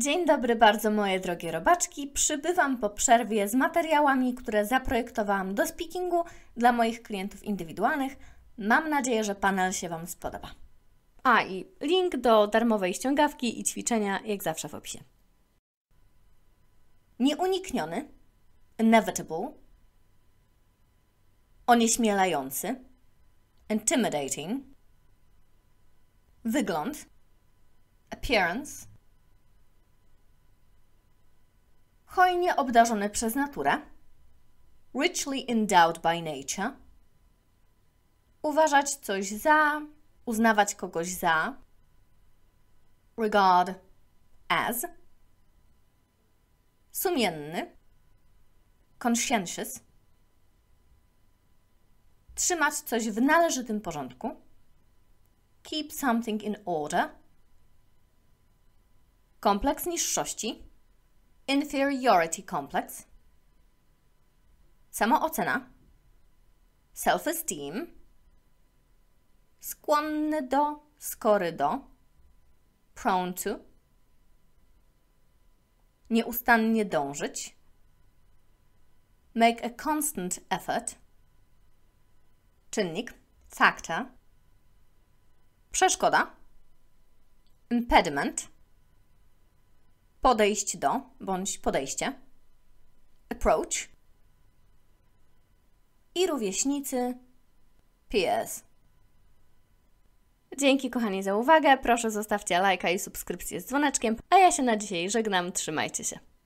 Dzień dobry bardzo moje drogie robaczki. Przybywam po przerwie z materiałami, które zaprojektowałam do speakingu dla moich klientów indywidualnych. Mam nadzieję, że panel się Wam spodoba. A i link do darmowej ściągawki i ćwiczenia jak zawsze w opisie. Nieunikniony, inevitable, onieśmielający, intimidating, wygląd, appearance, hojnie obdarzony przez naturę, richly endowed by nature, uważać coś za, uznawać kogoś za, regard as, sumienny, conscientious, trzymać coś w należytym porządku, keep something in order, kompleks niższości, inferiority complex, samoocena, self-esteem, skłonny do, skory do, prone to, nieustannie dążyć, make a constant effort, czynnik, factor, przeszkoda, impediment, podejść do bądź podejście, approach i rówieśnicy PS. Dzięki kochani za uwagę, proszę zostawcie lajka i subskrypcję z dzwoneczkiem, a ja się na dzisiaj żegnam, trzymajcie się.